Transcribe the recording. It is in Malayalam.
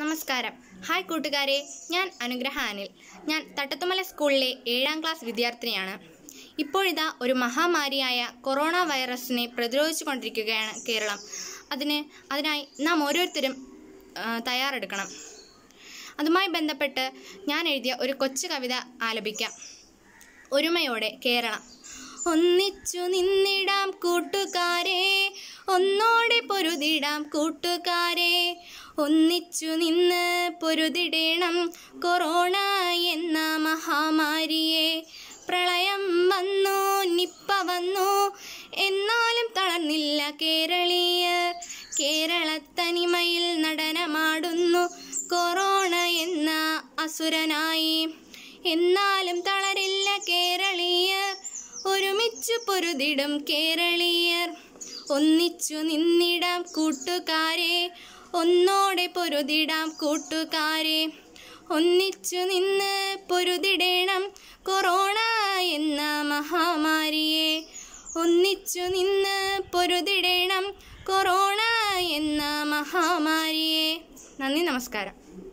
നമസ്കാരം ഹായ് കൂട്ടുകാരെ ഞാൻ അനുഗ്രഹ അനിൽ ഞാൻ തട്ടത്തുമല സ്കൂളിലെ ഏഴാം ക്ലാസ് വിദ്യാർത്ഥിനിയാണ് ഇപ്പോഴിതാ ഒരു മഹാമാരിയായ കൊറോണ വൈറസിനെ പ്രതിരോധിച്ചു കൊണ്ടിരിക്കുകയാണ് കേരളം അതിന് അതിനായി നാം ഓരോരുത്തരും തയ്യാറെടുക്കണം അതുമായി ബന്ധപ്പെട്ട് ഞാൻ എഴുതിയ ഒരു കൊച്ചു കവിത ആലപിക്കാം ഒരുമയോടെ കേരളം ഒന്നിച്ചു നിന്നിടാം കൂട്ടുകാരെ ഒന്നോടെ പൊരുതിടാം കൂട്ടുകാരെ ഒന്നിച്ചു നിന്ന് പൊരുതിടേണം കൊറോണ എന്ന മഹാമാരിയെ പ്രളയം വന്നു നിപ്പ വന്നു എന്നാലും തളർന്നില്ല കേരളീയർ കേരളത്തനിമയിൽ നടനമാടുന്നു കൊറോണ എന്ന അസുരനായി എന്നാലും തളരില്ല കേരളീയർ ഒരുമിച്ചു പൊരുതിടും കേരളീയർ ഒന്നിച്ചു നിന്നിടാം കൂട്ടുകാരെ ഒന്നോടെ പൊരുതിടാം കൂട്ടുകാരെ ഒന്നിച്ചു നിന്ന് പൊരുതിടേണം കൊറോണ എന്ന മഹാമാരിയെ ഒന്നിച്ചു നിന്ന് പൊരുതിടേണം കൊറോണ എന്ന മഹാമാരിയെ നന്ദി നമസ്കാരം